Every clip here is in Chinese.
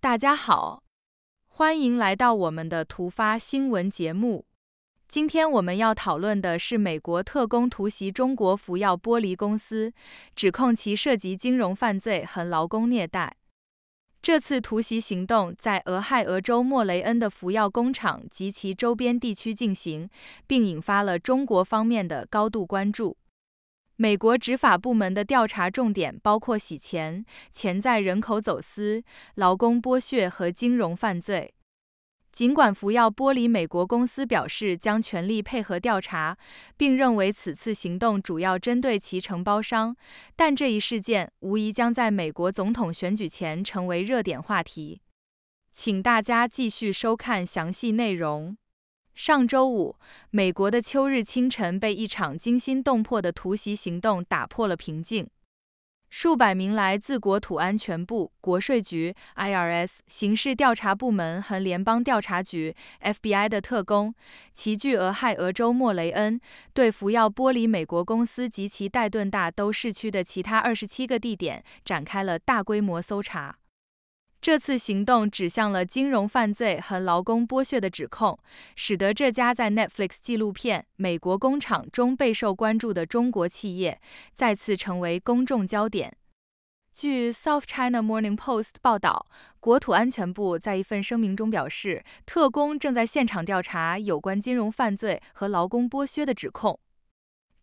大家好，欢迎来到我们的突发新闻节目。今天我们要讨论的是美国特工突袭中国福耀玻璃公司，指控其涉及金融犯罪和劳工虐待。这次突袭行动在俄亥俄州莫雷恩的福耀工厂及其周边地区进行，并引发了中国方面的高度关注。美国执法部门的调查重点包括洗钱、潜在人口走私、劳工剥削和金融犯罪。尽管福耀剥离美国公司表示将全力配合调查，并认为此次行动主要针对其承包商，但这一事件无疑将在美国总统选举前成为热点话题。请大家继续收看详细内容。上周五，美国的秋日清晨被一场惊心动魄的突袭行动打破了平静。数百名来自国土安全部、国税局 （IRS）、刑事调查部门和联邦调查局 （FBI） 的特工，齐聚俄亥俄州莫雷恩，对服药剥离美国公司及其代顿大都市区的其他27个地点展开了大规模搜查。这次行动指向了金融犯罪和劳工剥削的指控，使得这家在 Netflix 纪录片《美国工厂》中备受关注的中国企业再次成为公众焦点。据《South China Morning Post》报道，国土安全部在一份声明中表示，特工正在现场调查有关金融犯罪和劳工剥削的指控。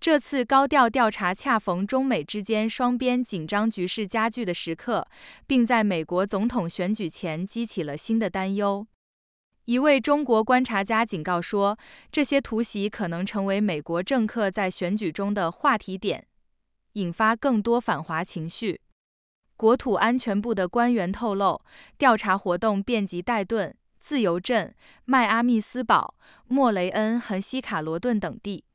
这次高调调查恰逢中美之间双边紧张局势加剧的时刻，并在美国总统选举前激起了新的担忧。一位中国观察家警告说，这些突袭可能成为美国政客在选举中的话题点，引发更多反华情绪。国土安全部的官员透露，调查活动遍及戴顿、自由镇、迈阿密斯堡、莫雷恩和西卡罗顿等地。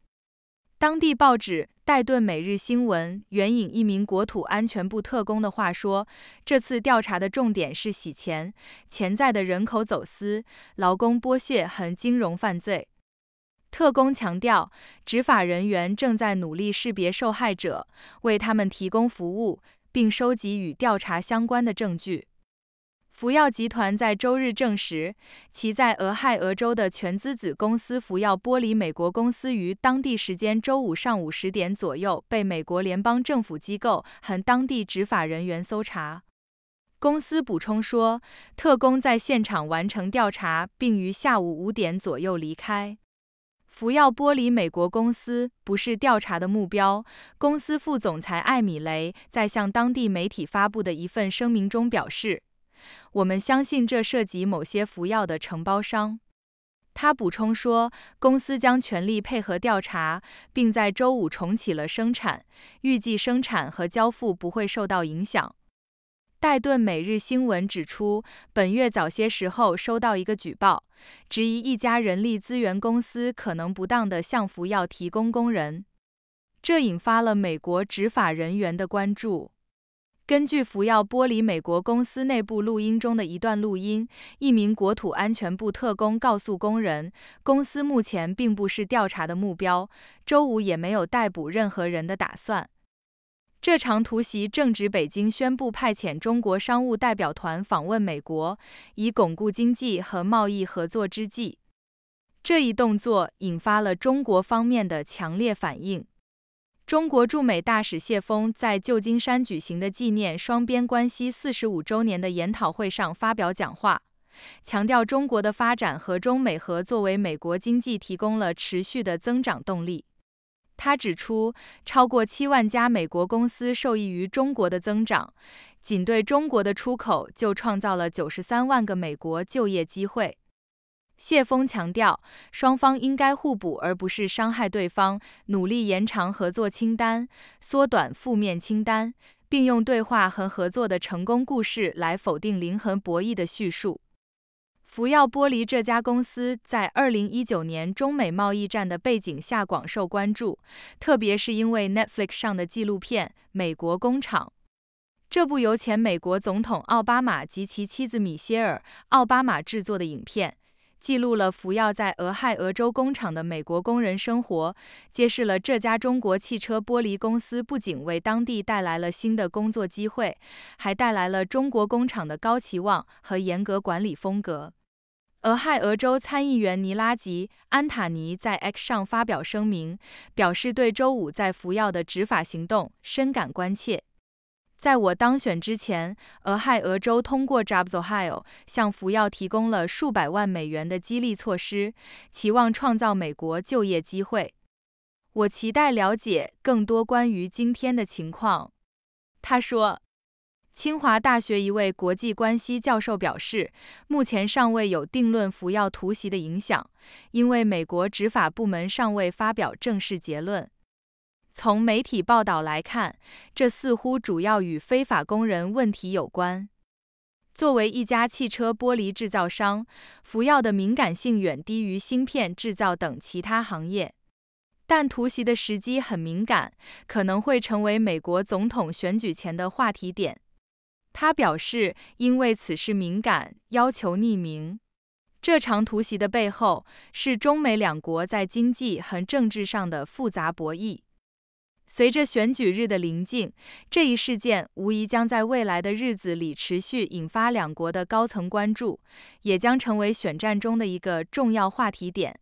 当地报纸《戴顿每日新闻》援引一名国土安全部特工的话说，这次调查的重点是洗钱、潜在的人口走私、劳工剥削和金融犯罪。特工强调，执法人员正在努力识别受害者，为他们提供服务，并收集与调查相关的证据。福耀集团在周日证实，其在俄亥俄州的全资子公司福耀玻璃美国公司于当地时间周五上午十点左右被美国联邦政府机构和当地执法人员搜查。公司补充说，特工在现场完成调查，并于下午五点左右离开。福耀玻璃美国公司不是调查的目标。公司副总裁艾米雷在向当地媒体发布的一份声明中表示。我们相信这涉及某些服药的承包商。他补充说，公司将全力配合调查，并在周五重启了生产，预计生产和交付不会受到影响。戴顿每日新闻指出，本月早些时候收到一个举报，质疑一家人力资源公司可能不当地向服药提供工人，这引发了美国执法人员的关注。根据福耀玻璃美国公司内部录音中的一段录音，一名国土安全部特工告诉工人，公司目前并不是调查的目标，周五也没有逮捕任何人的打算。这场突袭正值北京宣布派遣中国商务代表团访问美国，以巩固经济和贸易合作之际，这一动作引发了中国方面的强烈反应。中国驻美大使谢锋在旧金山举行的纪念双边关系四十五周年的研讨会上发表讲话，强调中国的发展和中美合作为美国经济提供了持续的增长动力。他指出，超过七万家美国公司受益于中国的增长，仅对中国的出口就创造了九十三万个美国就业机会。谢锋强调，双方应该互补，而不是伤害对方，努力延长合作清单，缩短负面清单，并用对话和合作的成功故事来否定零和博弈的叙述。福耀玻璃这家公司在2019年中美贸易战的背景下广受关注，特别是因为 Netflix 上的纪录片《美国工厂》，这部由前美国总统奥巴马及其妻子米歇尔·奥巴马制作的影片。记录了福耀在俄亥俄州工厂的美国工人生活，揭示了这家中国汽车玻璃公司不仅为当地带来了新的工作机会，还带来了中国工厂的高期望和严格管理风格。俄亥俄州参议员尼拉吉·安塔尼在 X 上发表声明，表示对周五在福耀的执法行动深感关切。在我当选之前，俄亥俄州通过 JobsOhio 向福耀提供了数百万美元的激励措施，期望创造美国就业机会。我期待了解更多关于今天的情况。他说，清华大学一位国际关系教授表示，目前尚未有定论福耀突袭的影响，因为美国执法部门尚未发表正式结论。从媒体报道来看，这似乎主要与非法工人问题有关。作为一家汽车玻璃制造商，服药的敏感性远低于芯片制造等其他行业，但突袭的时机很敏感，可能会成为美国总统选举前的话题点。他表示，因为此事敏感，要求匿名。这场突袭的背后，是中美两国在经济和政治上的复杂博弈。随着选举日的临近，这一事件无疑将在未来的日子里持续引发两国的高层关注，也将成为选战中的一个重要话题点。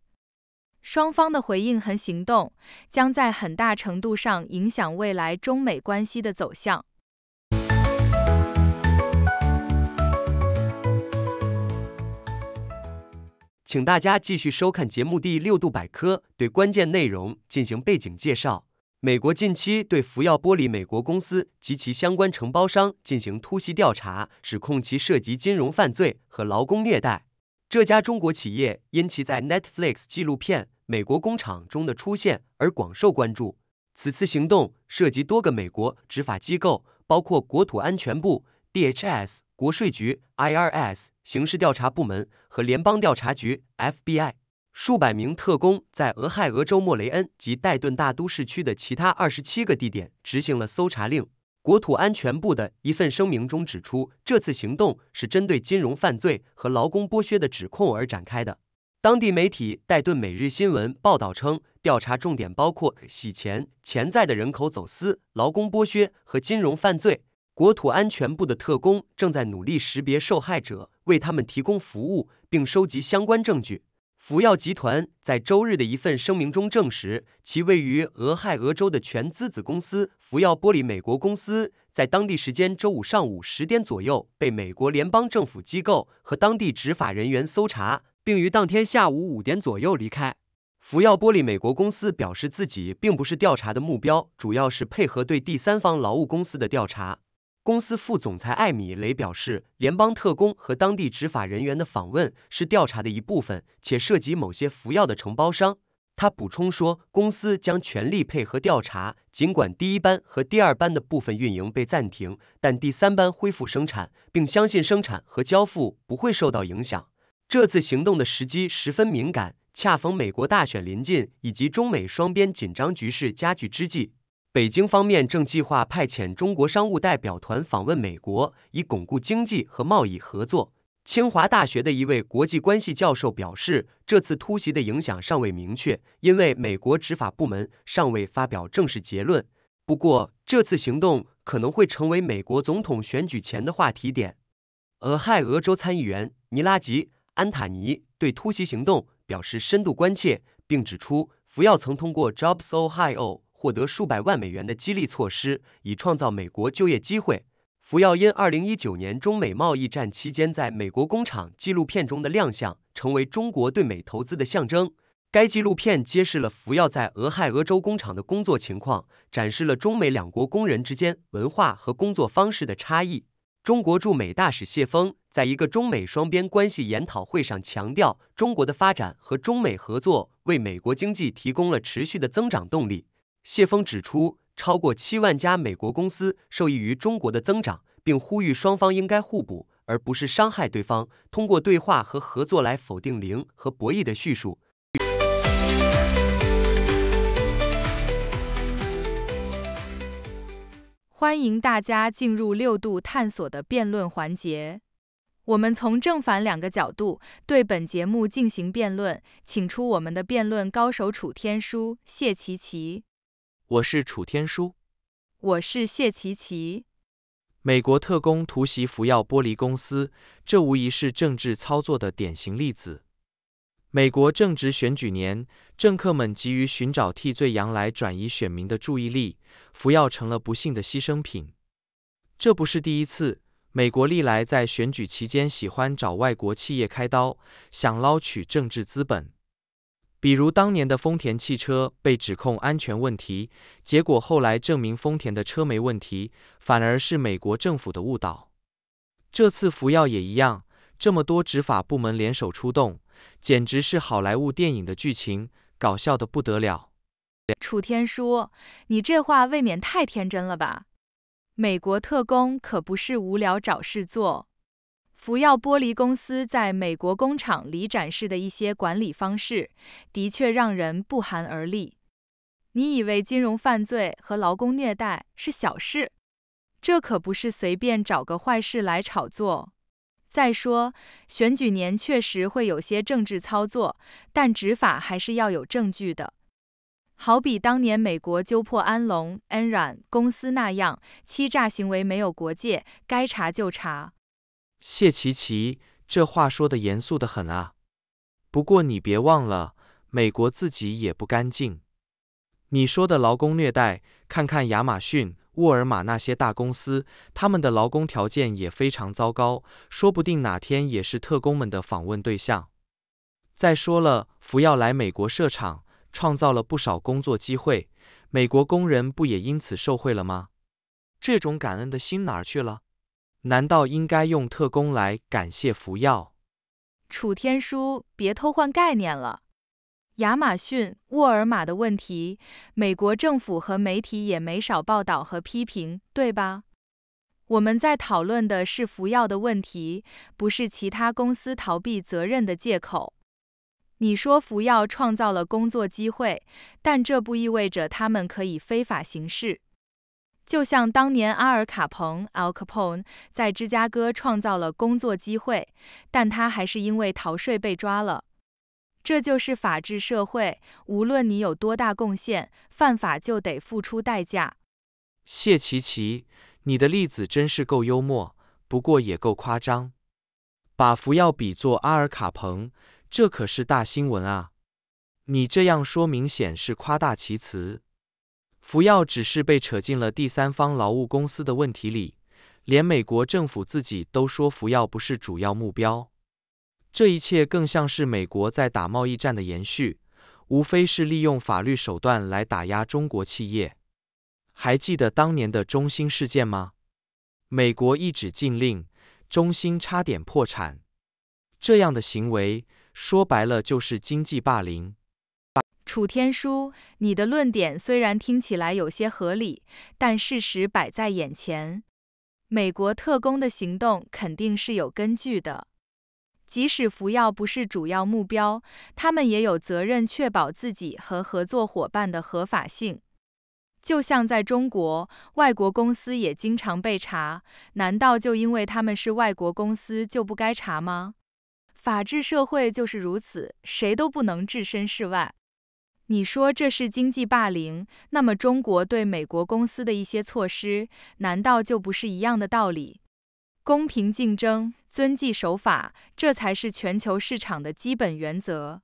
双方的回应和行动将在很大程度上影响未来中美关系的走向。请大家继续收看节目第六度百科对关键内容进行背景介绍。美国近期对福耀玻璃美国公司及其相关承包商进行突袭调查，指控其涉及金融犯罪和劳工虐待。这家中国企业因其在 Netflix 纪录片《美国工厂》中的出现而广受关注。此次行动涉及多个美国执法机构，包括国土安全部 （DHS）、国税局 （IRS）、刑事调查部门和联邦调查局 （FBI）。数百名特工在俄亥俄州莫雷恩及戴顿大都市区的其他二十七个地点执行了搜查令。国土安全部的一份声明中指出，这次行动是针对金融犯罪和劳工剥削的指控而展开的。当地媒体《戴顿每日新闻》报道称，调查重点包括洗钱、潜在的人口走私、劳工剥削和金融犯罪。国土安全部的特工正在努力识别受害者，为他们提供服务，并收集相关证据。福耀集团在周日的一份声明中证实，其位于俄亥俄州的全资子公司福耀玻璃美国公司在当地时间周五上午十点左右被美国联邦政府机构和当地执法人员搜查，并于当天下午五点左右离开。福耀玻璃美国公司表示，自己并不是调查的目标，主要是配合对第三方劳务公司的调查。公司副总裁艾米雷表示，联邦特工和当地执法人员的访问是调查的一部分，且涉及某些服药的承包商。他补充说，公司将全力配合调查，尽管第一班和第二班的部分运营被暂停，但第三班恢复生产，并相信生产和交付不会受到影响。这次行动的时机十分敏感，恰逢美国大选临近以及中美双边紧张局势加剧之际。北京方面正计划派遣中国商务代表团访问美国，以巩固经济和贸易合作。清华大学的一位国际关系教授表示，这次突袭的影响尚未明确，因为美国执法部门尚未发表正式结论。不过，这次行动可能会成为美国总统选举前的话题点。俄亥俄州参议员尼拉吉·安塔尼对突袭行动表示深度关切，并指出，服药曾通过 Jobs Ohio。获得数百万美元的激励措施，以创造美国就业机会。福耀因二零一九年中美贸易战期间在美国工厂纪录片中的亮相，成为中国对美投资的象征。该纪录片揭示了福耀在俄亥俄州工厂的工作情况，展示了中美两国工人之间文化和工作方式的差异。中国驻美大使谢峰在一个中美双边关系研讨会上强调，中国的发展和中美合作为美国经济提供了持续的增长动力。谢峰指出，超过七万家美国公司受益于中国的增长，并呼吁双方应该互补，而不是伤害对方。通过对话和合作来否定零和博弈的叙述。欢迎大家进入六度探索的辩论环节。我们从正反两个角度对本节目进行辩论，请出我们的辩论高手楚天舒、谢琪琪。我是楚天舒，我是谢琪琪。美国特工突袭福耀玻璃公司，这无疑是政治操作的典型例子。美国正值选举年，政客们急于寻找替罪羊来转移选民的注意力，服药成了不幸的牺牲品。这不是第一次，美国历来在选举期间喜欢找外国企业开刀，想捞取政治资本。比如当年的丰田汽车被指控安全问题，结果后来证明丰田的车没问题，反而是美国政府的误导。这次服药也一样，这么多执法部门联手出动，简直是好莱坞电影的剧情，搞笑的不得了。楚天舒，你这话未免太天真了吧？美国特工可不是无聊找事做。福耀玻璃公司在美国工厂里展示的一些管理方式，的确让人不寒而栗。你以为金融犯罪和劳工虐待是小事？这可不是随便找个坏事来炒作。再说，选举年确实会有些政治操作，但执法还是要有证据的。好比当年美国揪破安龙、安软公司那样，欺诈行为没有国界，该查就查。谢琪琪，这话说的严肃的很啊。不过你别忘了，美国自己也不干净。你说的劳工虐待，看看亚马逊、沃尔玛那些大公司，他们的劳工条件也非常糟糕，说不定哪天也是特工们的访问对象。再说了，福耀来美国设厂，创造了不少工作机会，美国工人不也因此受惠了吗？这种感恩的心哪去了？难道应该用特工来感谢服药？楚天舒，别偷换概念了。亚马逊、沃尔玛的问题，美国政府和媒体也没少报道和批评，对吧？我们在讨论的是服药的问题，不是其他公司逃避责任的借口。你说服药创造了工作机会，但这不意味着他们可以非法行事。就像当年阿尔卡彭 a l Capone） 在芝加哥创造了工作机会，但他还是因为逃税被抓了。这就是法治社会，无论你有多大贡献，犯法就得付出代价。谢奇奇，你的例子真是够幽默，不过也够夸张。把服药比作阿尔卡彭，这可是大新闻啊！你这样说明显是夸大其词。福耀只是被扯进了第三方劳务公司的问题里，连美国政府自己都说福耀不是主要目标。这一切更像是美国在打贸易战的延续，无非是利用法律手段来打压中国企业。还记得当年的中兴事件吗？美国一纸禁令，中兴差点破产。这样的行为，说白了就是经济霸凌。楚天舒，你的论点虽然听起来有些合理，但事实摆在眼前，美国特工的行动肯定是有根据的。即使服药不是主要目标，他们也有责任确保自己和合作伙伴的合法性。就像在中国，外国公司也经常被查，难道就因为他们是外国公司就不该查吗？法治社会就是如此，谁都不能置身事外。你说这是经济霸凌，那么中国对美国公司的一些措施，难道就不是一样的道理？公平竞争，遵纪守法，这才是全球市场的基本原则。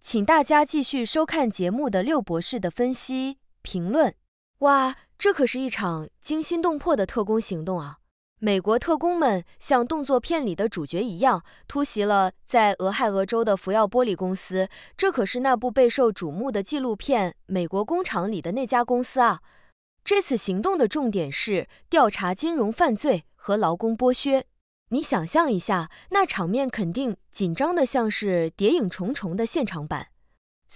请大家继续收看节目的六博士的分析评论。哇，这可是一场惊心动魄的特工行动啊！美国特工们像动作片里的主角一样，突袭了在俄亥俄州的福耀玻璃公司，这可是那部备受瞩目的纪录片《美国工厂》里的那家公司啊。这次行动的重点是调查金融犯罪和劳工剥削。你想象一下，那场面肯定紧张的像是谍影重重的现场版。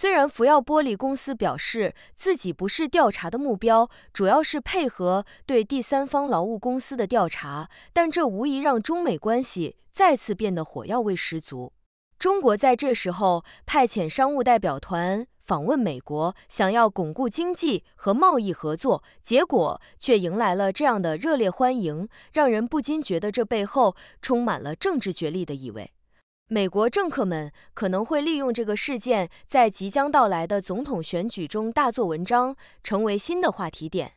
虽然福耀玻璃公司表示自己不是调查的目标，主要是配合对第三方劳务公司的调查，但这无疑让中美关系再次变得火药味十足。中国在这时候派遣商务代表团访问美国，想要巩固经济和贸易合作，结果却迎来了这样的热烈欢迎，让人不禁觉得这背后充满了政治角力的意味。美国政客们可能会利用这个事件，在即将到来的总统选举中大做文章，成为新的话题点。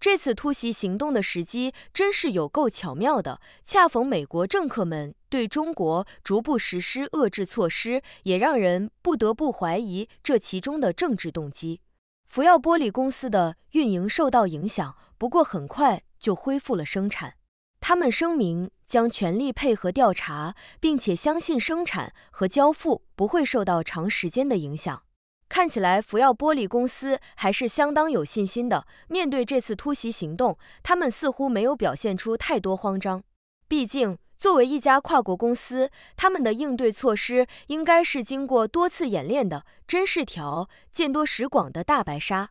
这次突袭行动的时机真是有够巧妙的，恰逢美国政客们对中国逐步实施遏制措施，也让人不得不怀疑这其中的政治动机。福耀玻璃公司的运营受到影响，不过很快就恢复了生产。他们声明。将全力配合调查，并且相信生产和交付不会受到长时间的影响。看起来福耀玻璃公司还是相当有信心的。面对这次突袭行动，他们似乎没有表现出太多慌张。毕竟，作为一家跨国公司，他们的应对措施应该是经过多次演练的。真是条见多识广的大白鲨。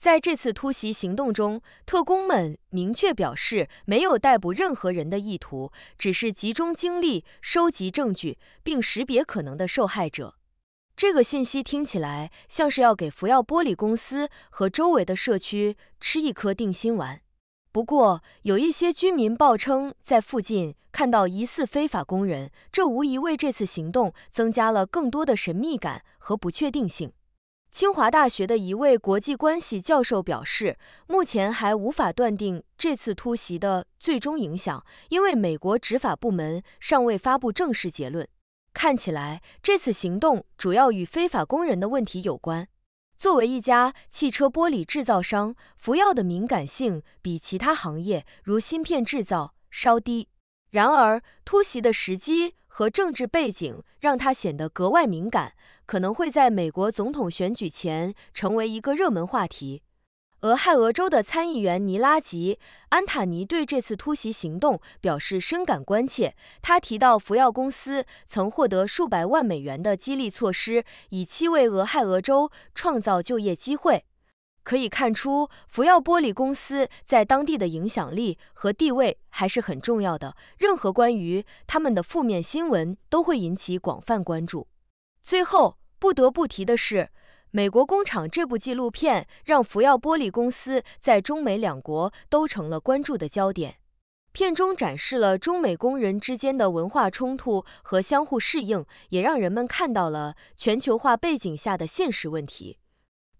在这次突袭行动中，特工们明确表示没有逮捕任何人的意图，只是集中精力收集证据并识别可能的受害者。这个信息听起来像是要给福耀玻璃公司和周围的社区吃一颗定心丸。不过，有一些居民报称在附近看到疑似非法工人，这无疑为这次行动增加了更多的神秘感和不确定性。清华大学的一位国际关系教授表示，目前还无法断定这次突袭的最终影响，因为美国执法部门尚未发布正式结论。看起来，这次行动主要与非法工人的问题有关。作为一家汽车玻璃制造商，福耀的敏感性比其他行业如芯片制造稍低。然而，突袭的时机。和政治背景让他显得格外敏感，可能会在美国总统选举前成为一个热门话题。俄亥俄州的参议员尼拉吉安塔尼对这次突袭行动表示深感关切。他提到，福耀公司曾获得数百万美元的激励措施，以期为俄亥俄州创造就业机会。可以看出，福耀玻璃公司在当地的影响力和地位还是很重要的。任何关于他们的负面新闻都会引起广泛关注。最后不得不提的是，《美国工厂》这部纪录片让福耀玻璃公司在中美两国都成了关注的焦点。片中展示了中美工人之间的文化冲突和相互适应，也让人们看到了全球化背景下的现实问题。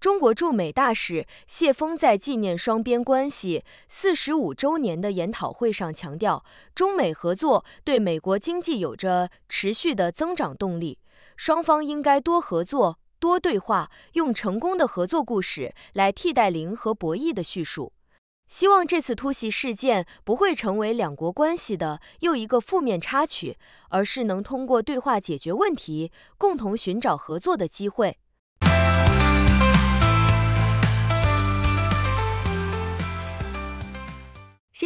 中国驻美大使谢锋在纪念双边关系四十五周年的研讨会上强调，中美合作对美国经济有着持续的增长动力。双方应该多合作、多对话，用成功的合作故事来替代零和博弈的叙述。希望这次突袭事件不会成为两国关系的又一个负面插曲，而是能通过对话解决问题，共同寻找合作的机会。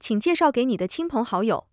请介绍给你的亲朋好友。